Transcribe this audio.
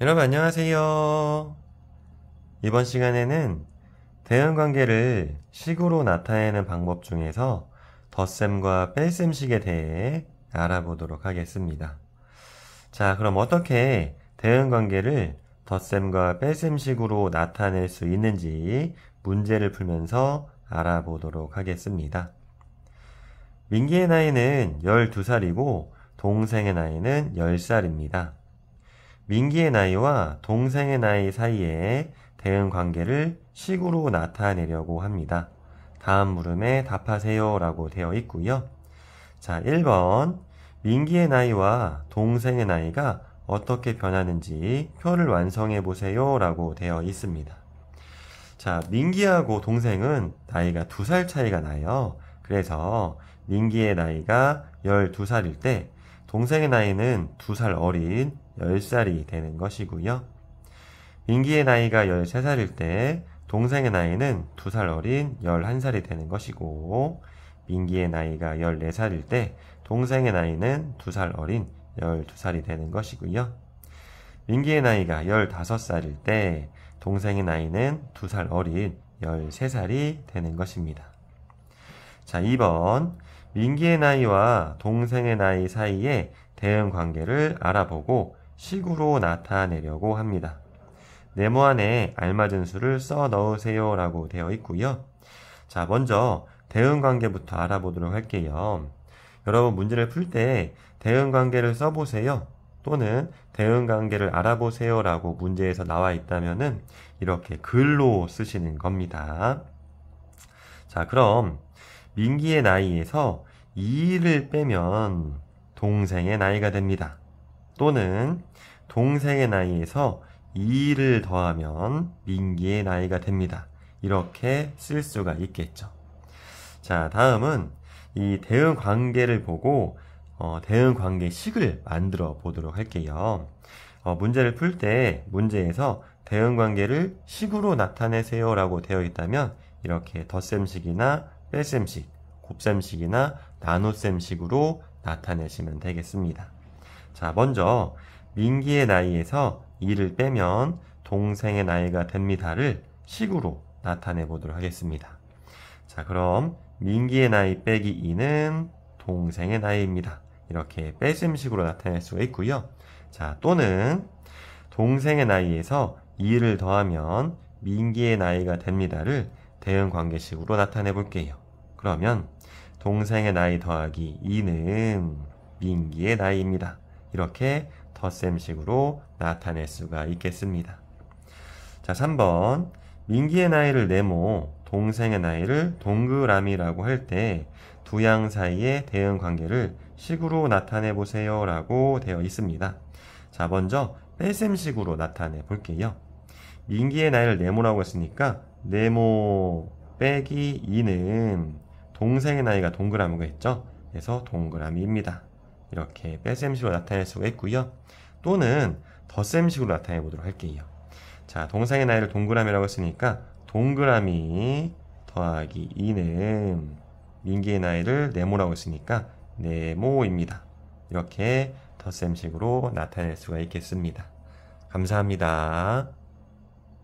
여러분 안녕하세요. 이번 시간에는 대응 관계를 식으로 나타내는 방법 중에서 덧셈과 뺄셈식에 대해 알아보도록 하겠습니다. 자, 그럼 어떻게 대응 관계를 덧셈과 뺄셈식으로 나타낼 수 있는지 문제를 풀면서 알아보도록 하겠습니다. 민기의 나이는 12살이고 동생의 나이는 10살입니다. 민기의 나이와 동생의 나이 사이에 대응 관계를 식으로 나타내려고 합니다. 다음 물음에 답하세요 라고 되어 있고요. 자, 1번 민기의 나이와 동생의 나이가 어떻게 변하는지 표를 완성해 보세요 라고 되어 있습니다. 자, 민기하고 동생은 나이가 2살 차이가 나요. 그래서 민기의 나이가 12살일 때 동생의 나이는 2살 어린 10살이 되는 것이고요. 민기의 나이가 13살일 때 동생의 나이는 2살 어린 11살이 되는 것이고 민기의 나이가 14살일 때 동생의 나이는 2살 어린 12살이 되는 것이고요. 민기의 나이가 15살일 때 동생의 나이는 2살 어린 13살이 되는 것입니다. 자, 2번. 민기의 나이와 동생의 나이 사이에 대응 관계를 알아보고 식으로 나타내려고 합니다. 네모 안에 알맞은 수를 써 넣으세요 라고 되어 있고요. 자, 먼저 대응 관계부터 알아보도록 할게요. 여러분 문제를 풀 때 대응 관계를 써보세요. 또는 대응 관계를 알아보세요 라고 문제에서 나와 있다면 이렇게 글로 쓰시는 겁니다. 자, 그럼 민기의 나이에서 2를 빼면 동생의 나이가 됩니다. 또는 동생의 나이에서 2를 더하면 민기의 나이가 됩니다. 이렇게 쓸 수가 있겠죠. 자, 다음은 이 대응 관계를 보고 어, 대응 관계식을 만들어 보도록 할게요. 어, 문제를 풀 때 문제에서 대응 관계를 식으로 나타내세요라고 되어 있다면 이렇게 덧셈식이나 뺄셈식 곱셈식이나 나눗셈식으로 나타내시면 되겠습니다. 자, 먼저 민기의 나이에서 2를 빼면 동생의 나이가 됩니다를 식으로 나타내 보도록 하겠습니다. 자, 그럼 민기의 나이 빼기 2는 동생의 나이입니다. 이렇게 빼셈식으로 나타낼 수가 있고요. 자, 또는 동생의 나이에서 2를 더하면 민기의 나이가 됩니다를 대응 관계식으로 나타내 볼게요. 그러면 동생의 나이 더하기 2는 민기의 나이입니다. 이렇게 덧셈식으로 나타낼 수가 있겠습니다. 자, 3번. 민기의 나이를 네모, 동생의 나이를 동그라미라고 할 때 두 양 사이의 대응 관계를 식으로 나타내 보세요 라고 되어 있습니다. 자, 먼저 뺄셈식으로 나타내 볼게요. 민기의 나이를 네모라고 했으니까 네모 빼기 2는 동생의 나이가 동그라미가 있죠. 그래서 동그라미입니다. 이렇게 빼셈식으로 나타낼 수가 있고요. 또는 덧셈식으로 나타내 보도록 할게요. 자, 동생의 나이를 동그라미라고 했으니까 동그라미 더하기 2는 민기의 나이를 네모라고 했으니까 네모입니다. 이렇게 덧셈식으로 나타낼 수가 있겠습니다. 감사합니다.